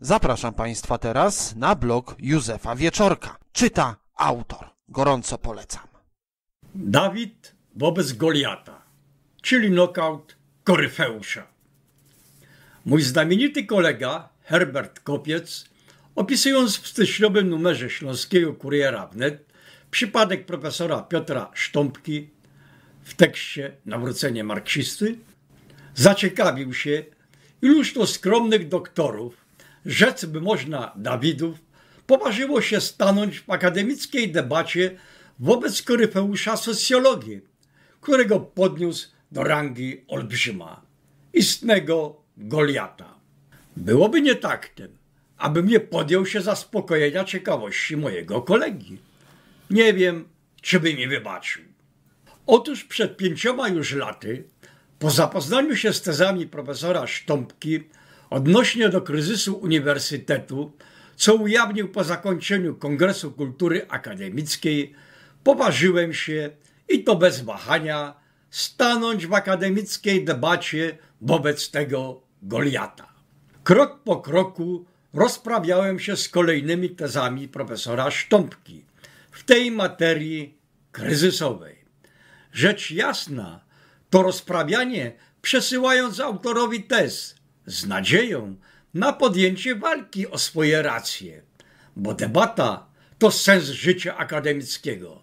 Zapraszam Państwa teraz na blog Józefa Wieczorka. Czyta autor. Gorąco polecam. Dawid wobec Goliata, czyli nokaut koryfeusza. Mój znamienity kolega Herbert Kopiec, opisując w styczniowym numerze Śląskiego Kuriera Wnet przypadek profesora Piotra Sztąpki w tekście Nawrócenie marksisty, zaciekawił się, iluż to skromnych doktorów rzec by można Dawidów, poważyło się stanąć w akademickiej debacie wobec koryfeusza socjologii, którego podniósł do rangi olbrzyma, istnego Goliata. Byłoby nie tak tym, abym nie podjął się zaspokojenia ciekawości mojego kolegi. Nie wiem, czy by mi wybaczył. Otóż przed pięcioma już laty, po zapoznaniu się z tezami profesora Sztąpki, Odnośnie do kryzysu uniwersytetu, co ujawnił po zakończeniu Kongresu Kultury Akademickiej, poważyłem się i to bez wahania stanąć w akademickiej debacie wobec tego Goliata. Krok po kroku rozprawiałem się z kolejnymi tezami profesora Sztąpki w tej materii kryzysowej. Rzecz jasna, to rozprawianie przesyłając autorowi tez z nadzieją na podjęcie walki o swoje racje, bo debata to sens życia akademickiego,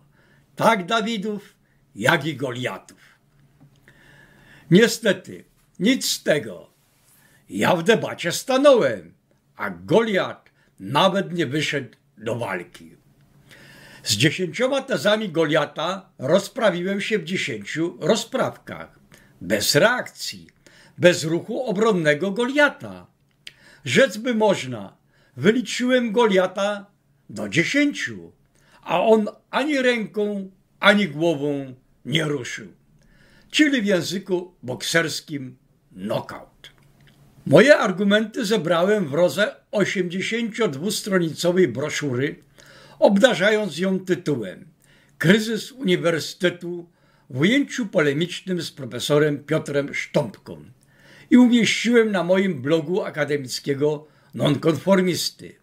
tak Dawidów, jak i Goliatów. Niestety, nic z tego. Ja w debacie stanąłem, a Goliat nawet nie wyszedł do walki. Z dziesięcioma tezami Goliata rozprawiłem się w dziesięciu rozprawkach, bez reakcji bez ruchu obronnego Goliata. Rzec by można, wyliczyłem Goliata do dziesięciu, a on ani ręką, ani głową nie ruszył. Czyli w języku bokserskim knockout. Moje argumenty zebrałem w roze 82-stronicowej broszury, obdarzając ją tytułem Kryzys Uniwersytetu w ujęciu polemicznym z profesorem Piotrem Sztąpką i umieściłem na moim blogu akademickiego nonkonformisty,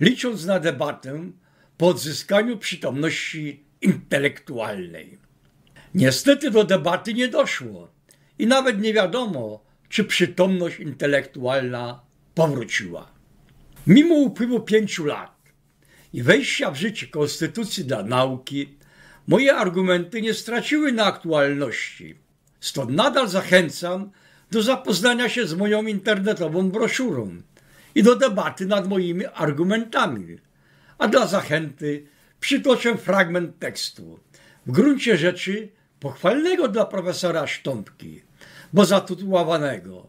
licząc na debatę po odzyskaniu przytomności intelektualnej. Niestety do debaty nie doszło i nawet nie wiadomo, czy przytomność intelektualna powróciła. Mimo upływu pięciu lat i wejścia w życie Konstytucji dla Nauki, moje argumenty nie straciły na aktualności. Stąd nadal zachęcam do zapoznania się z moją internetową broszurą i do debaty nad moimi argumentami. A dla zachęty przytoczę fragment tekstu, w gruncie rzeczy pochwalnego dla profesora Sztąpki, bo zatytułowanego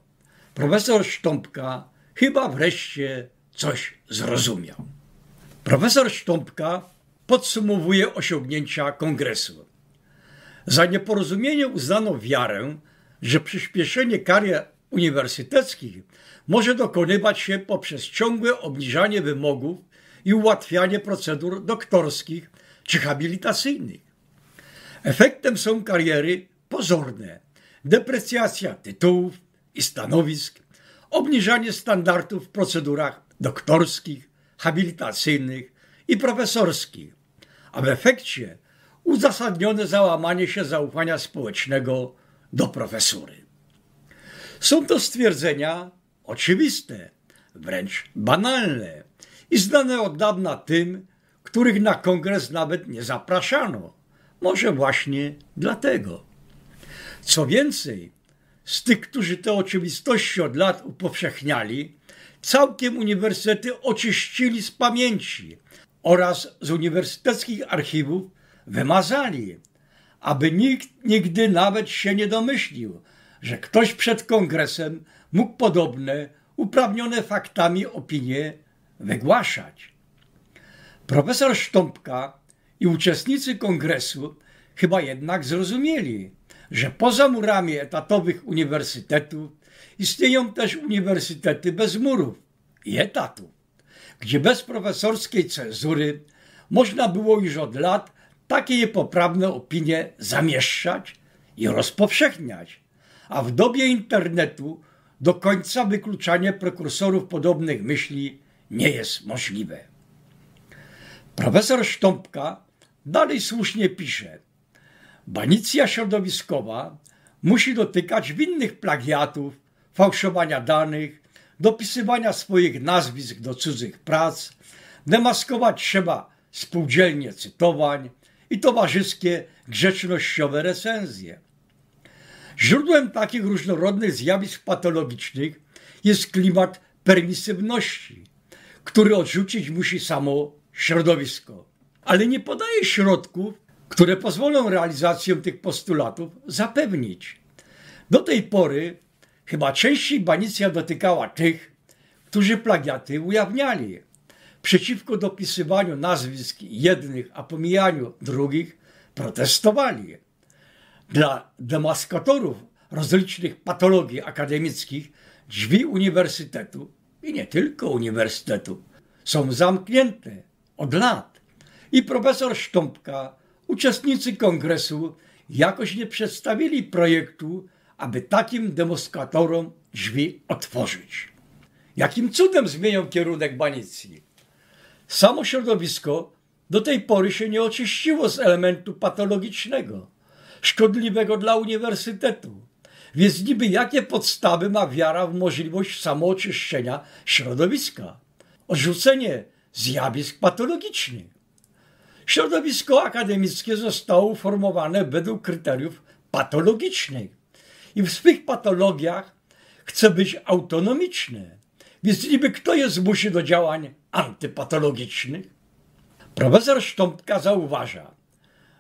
Profesor Sztąpka chyba wreszcie coś zrozumiał. Profesor Sztąpka podsumowuje osiągnięcia kongresu. Za nieporozumienie uznano wiarę, że przyspieszenie karier uniwersyteckich może dokonywać się poprzez ciągłe obniżanie wymogów i ułatwianie procedur doktorskich czy habilitacyjnych. Efektem są kariery pozorne, deprecjacja tytułów i stanowisk, obniżanie standardów w procedurach doktorskich, habilitacyjnych i profesorskich, a w efekcie uzasadnione załamanie się zaufania społecznego do profesury. Są to stwierdzenia oczywiste, wręcz banalne i znane od dawna tym, których na kongres nawet nie zapraszano. Może właśnie dlatego. Co więcej, z tych, którzy te oczywistości od lat upowszechniali, całkiem uniwersytety oczyścili z pamięci oraz z uniwersyteckich archiwów wymazali aby nikt nigdy nawet się nie domyślił, że ktoś przed kongresem mógł podobne, uprawnione faktami opinie wygłaszać. Profesor Sztąpka i uczestnicy kongresu chyba jednak zrozumieli, że poza murami etatowych uniwersytetów istnieją też uniwersytety bez murów i etatów, gdzie bez profesorskiej cenzury można było już od lat takie niepoprawne opinie zamieszczać i rozpowszechniać. A w dobie internetu do końca wykluczanie prekursorów podobnych myśli nie jest możliwe. Profesor Sztąpka dalej słusznie pisze: Banicja środowiskowa musi dotykać winnych plagiatów, fałszowania danych, dopisywania swoich nazwisk do cudzych prac, demaskować trzeba spółdzielnie cytowań, i towarzyskie grzecznościowe recenzje. Źródłem takich różnorodnych zjawisk patologicznych jest klimat permisywności, który odrzucić musi samo środowisko. Ale nie podaje środków, które pozwolą realizację tych postulatów zapewnić. Do tej pory chyba częściej banicja dotykała tych, którzy plagiaty ujawniali przeciwko dopisywaniu nazwisk jednych, a pomijaniu drugich, protestowali. Dla demaskatorów rozlicznych patologii akademickich drzwi uniwersytetu i nie tylko uniwersytetu są zamknięte od lat. I profesor Sztąpka, uczestnicy kongresu jakoś nie przedstawili projektu, aby takim demaskatorom drzwi otworzyć. Jakim cudem zmienią kierunek banicji? Samo środowisko do tej pory się nie oczyściło z elementu patologicznego, szkodliwego dla uniwersytetu. Więc niby jakie podstawy ma wiara w możliwość samooczyszczenia środowiska? Odrzucenie zjawisk patologicznych. Środowisko akademickie zostało uformowane według kryteriów patologicznych i w swych patologiach chce być autonomiczne. Więc niby kto je zmusi do działań antypatologicznych? Profesor Sztompka zauważa,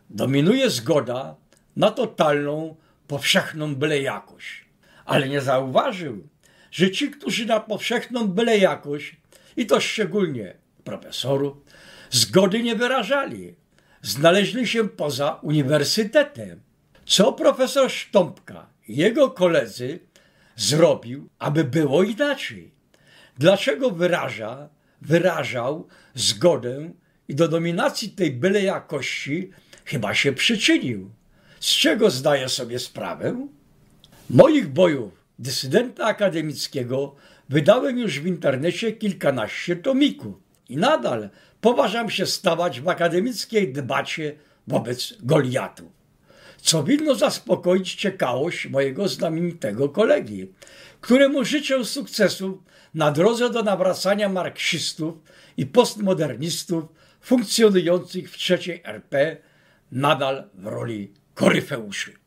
dominuje zgoda na totalną, powszechną byle jakość. Ale nie zauważył, że ci, którzy na powszechną byle jakość, i to szczególnie profesoru, zgody nie wyrażali, znaleźli się poza uniwersytetem. Co profesor Sztompka, i jego koledzy zrobił, aby było inaczej? Dlaczego wyraża, wyrażał zgodę i do dominacji tej byle jakości chyba się przyczynił? Z czego zdaję sobie sprawę? Moich bojów dysydenta akademickiego wydałem już w internecie kilkanaście tomików i nadal poważam się stawać w akademickiej dbacie wobec Goliatu co winno zaspokoić ciekawość mojego znamienitego kolegi, któremu życzę sukcesu na drodze do nawracania marksistów i postmodernistów funkcjonujących w trzeciej RP nadal w roli koryfeuszy.